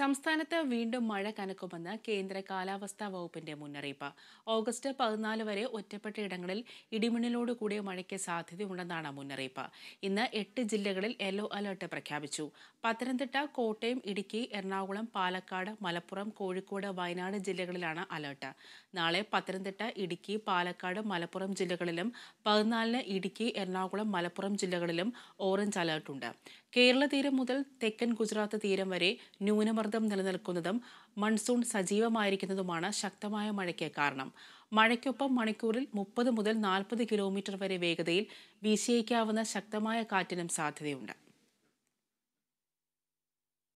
സംസ്ഥാനത്ത് വീണ്ടും മഴ കനക്കുമെന്ന് കേന്ദ്ര കാലാവസ്ഥാ വകുപ്പിന്റെ മുന്നറിയിപ്പ് ഓഗസ്റ്റ് പതിനാല് വരെ ഒറ്റപ്പെട്ട ഇടങ്ങളിൽ ഇടിമിന്നലോടുകൂടിയ മഴയ്ക്ക് സാധ്യതയുണ്ടെന്നാണ് മുന്നറിയിപ്പ് ഇന്ന് എട്ട് ജില്ലകളിൽ യെല്ലോ അലർട്ട് പ്രഖ്യാപിച്ചു പത്തനംതിട്ട കോട്ടയം ഇടുക്കി എറണാകുളം പാലക്കാട് മലപ്പുറം കോഴിക്കോട് വയനാട് ജില്ലകളിലാണ് അലർട്ട് നാളെ പത്തനംതിട്ട ഇടുക്കി പാലക്കാട് മലപ്പുറം ജില്ലകളിലും പതിനാലിന് ഇടുക്കി എറണാകുളം മലപ്പുറം ജില്ലകളിലും ഓറഞ്ച് അലർട്ടുണ്ട് കേരള തീരം മുതൽ തെക്കൻ ഗുജറാത്ത് തീരം വരെ ന്യൂനമർദ്ദം ന്യൂനമർദ്ദം നിലനിൽക്കുന്നതും മൺസൂൺ സജീവമായിരിക്കുന്നതുമാണ് ശക്തമായ മഴയ്ക്ക് കാരണം മഴയ്ക്കൊപ്പം മണിക്കൂറിൽ മുപ്പത് മുതൽ നാൽപ്പത് കിലോമീറ്റർ വരെ വേഗതയിൽ വീശിയേക്കാവുന്ന ശക്തമായ കാറ്റിനും സാധ്യതയുണ്ട്